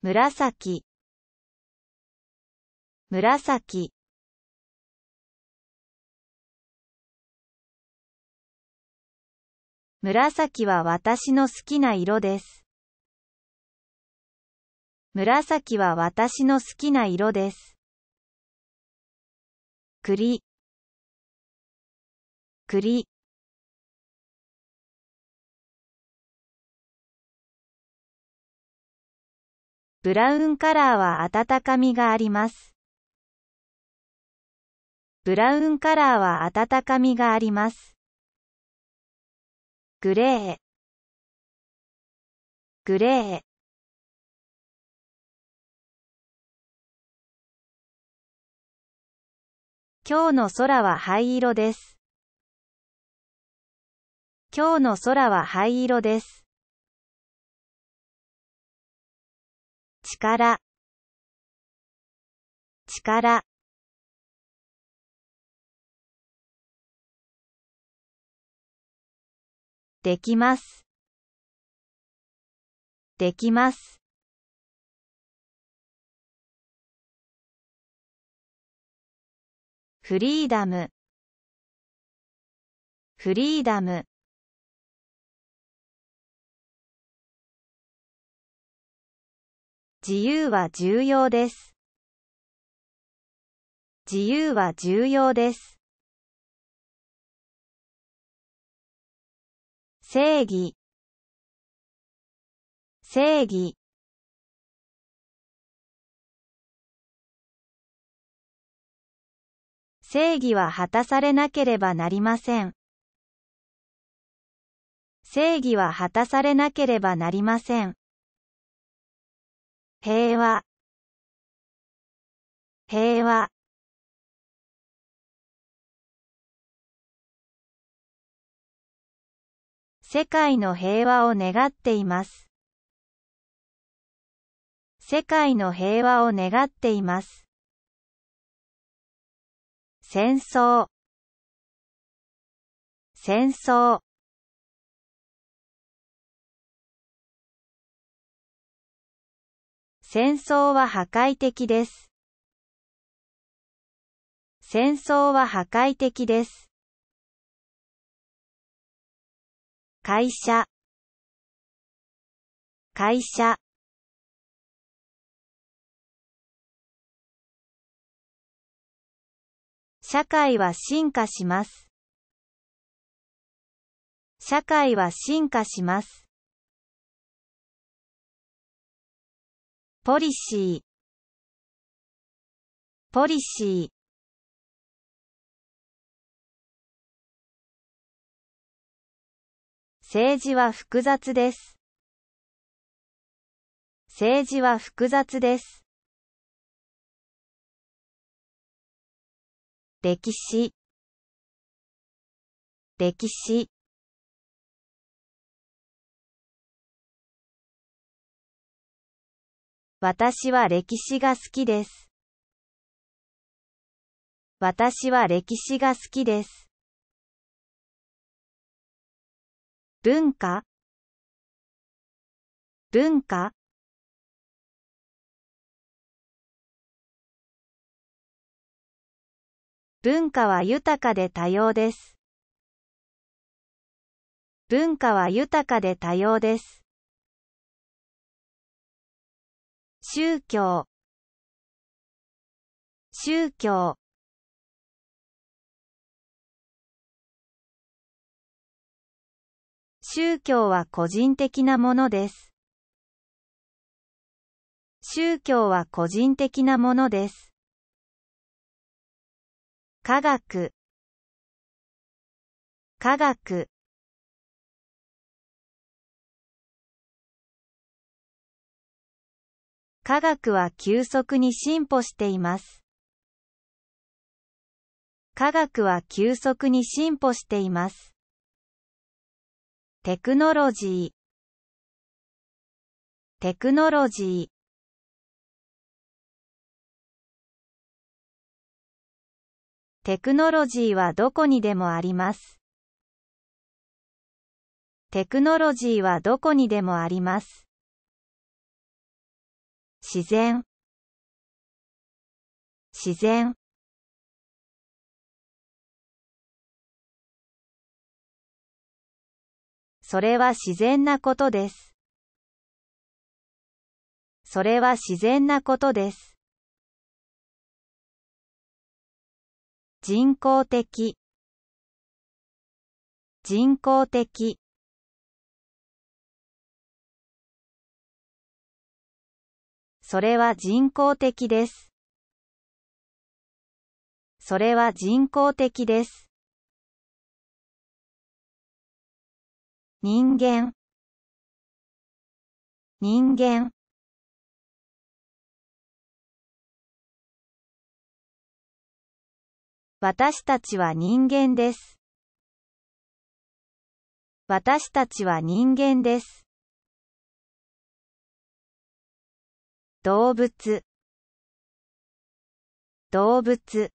紫紫紫は私の好きな色です。紫は私の好きな色です。栗栗ブラウンカラーは温かみがあります。ブラウンカラーは温かみがあります。グレーグレー今日の空は灰色です。今日の空は灰色です。力力できますできますフリーダムフリーダム自由は重要です。自由は重要です。正義正義正義は果たされなければなりません。正義は果たされなければなりません。平和平和世界の平和を願っています世界の平和を願っています戦争戦争戦争は破壊的です。戦争は破壊的です。会社会社社会は進化します。社会は進化します。ポリシーポリシー政治は複雑です。政治は複雑です。歴史歴史私は歴史が好きです。私は歴史が好きです。文化文化文化は豊かで多様です。文化は豊かで多様です。宗教宗教宗教は個人的なものです。宗教は個人的なものです。科学科学科学は急速に進歩しています。科学は急速に進歩しています。テクノロジーテクノロジーテクノロジーはどこにでもあります。テクノロジーはどこにでもあります。自然自然それは自然なことです。それは自然なことです。人工的人工的それは人工的です。それは人工的です。人間人間私たちは人間です。私たちは人間です。動物動物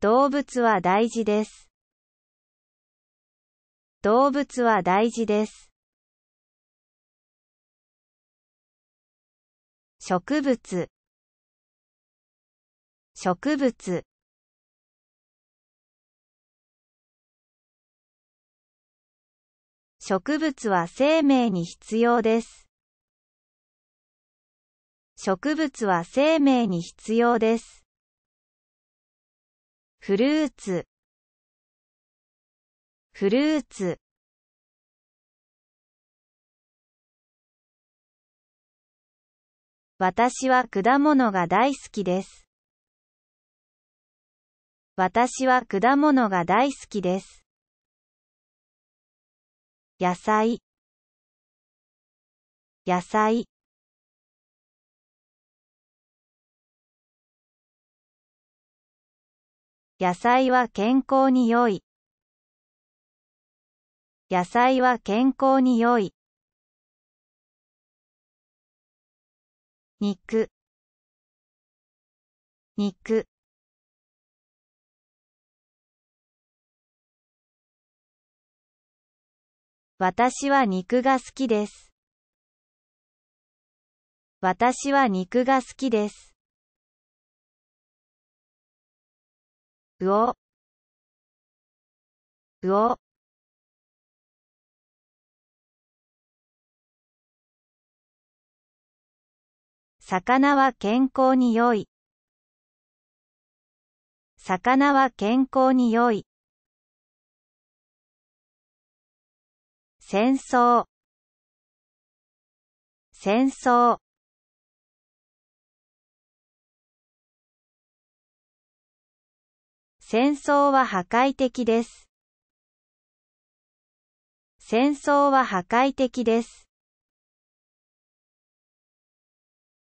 動物は大事です。動物は大事です。植物植物植物は生命に必要です。植物は生命に必要です。フルーツフルーツ私は果物が大好きです。私は果物が大好きです。野菜野菜野菜は健康に良い野菜は健康に良い肉肉私は肉が好きです。私は肉が好きです。うお、うお。魚は健康に良い。魚は健康に良い。戦争戦争戦争は破壊的です。戦争は破壊的です。